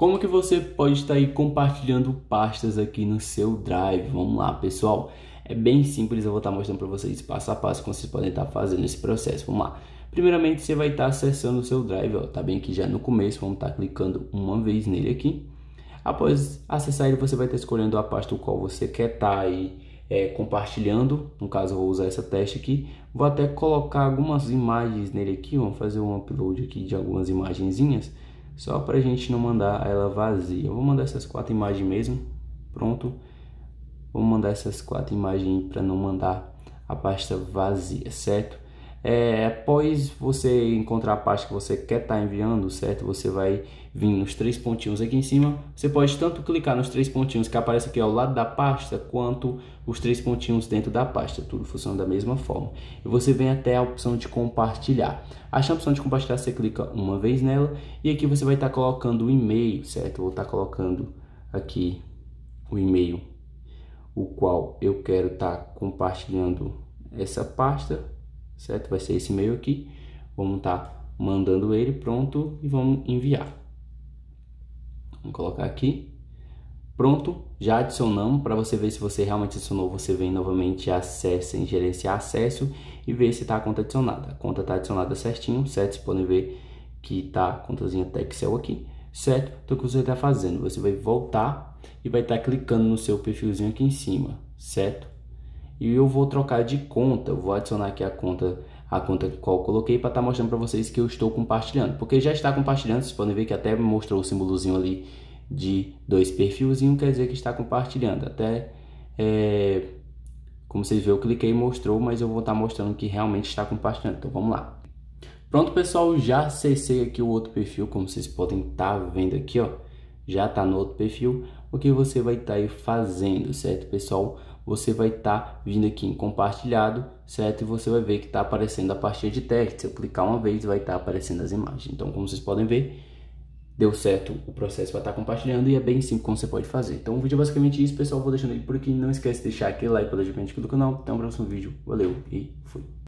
Como que você pode estar aí compartilhando pastas aqui no seu Drive? Vamos lá, pessoal. É bem simples, eu vou estar mostrando para vocês passo a passo como vocês podem estar fazendo esse processo. Vamos lá. Primeiramente, você vai estar acessando o seu Drive, ó, tá bem aqui já no começo, vamos estar clicando uma vez nele aqui. Após acessar ele, você vai estar escolhendo a pasta o qual você quer estar aí é, compartilhando. No caso, eu vou usar essa teste aqui. Vou até colocar algumas imagens nele aqui, vamos fazer um upload aqui de algumas imagenzinhas só para a gente não mandar ela vazia. Eu vou mandar essas quatro imagens mesmo, pronto. Vou mandar essas quatro imagens para não mandar a pasta vazia, certo? É, após você encontrar a pasta que você quer estar tá enviando, certo? Você vai vir nos três pontinhos aqui em cima. Você pode tanto clicar nos três pontinhos que aparece aqui ao lado da pasta, quanto os três pontinhos dentro da pasta. Tudo funciona da mesma forma. E você vem até a opção de compartilhar. Achando a opção de compartilhar, você clica uma vez nela. E aqui você vai estar tá colocando o e-mail, certo? Vou estar tá colocando aqui o e-mail o qual eu quero estar tá compartilhando essa pasta certo? Vai ser esse e-mail aqui. Vamos estar tá mandando ele pronto e vamos enviar. Vamos colocar aqui. Pronto, já adicionamos para você ver se você realmente adicionou. Você vem novamente acessa em gerenciar acesso e ver se está a conta adicionada. A conta está adicionada certinho, certo? Vocês podem ver que está a contazinha Texel aqui, certo? Então o que você está fazendo? Você vai voltar e vai estar tá clicando no seu perfilzinho aqui em cima, certo? e eu vou trocar de conta, vou adicionar aqui a conta a conta que eu coloquei para estar tá mostrando para vocês que eu estou compartilhando, porque já está compartilhando, vocês podem ver que até mostrou o símbolozinho ali de dois perfilzinho, quer dizer que está compartilhando, até é, como vocês viram eu cliquei e mostrou, mas eu vou estar tá mostrando que realmente está compartilhando, então vamos lá. Pronto pessoal, já acessei aqui o outro perfil, como vocês podem estar tá vendo aqui ó, já está no outro perfil, o que você vai estar tá aí fazendo, certo pessoal? você vai estar tá vindo aqui em compartilhado, certo? E você vai ver que está aparecendo a partir de texto Se eu clicar uma vez, vai estar tá aparecendo as imagens. Então, como vocês podem ver, deu certo o processo para estar tá compartilhando e é bem simples como você pode fazer. Então, o vídeo é basicamente isso, pessoal. Vou deixando ele por aqui. Não esquece de deixar aquele like para o gente do canal. Até o próximo vídeo. Valeu e fui!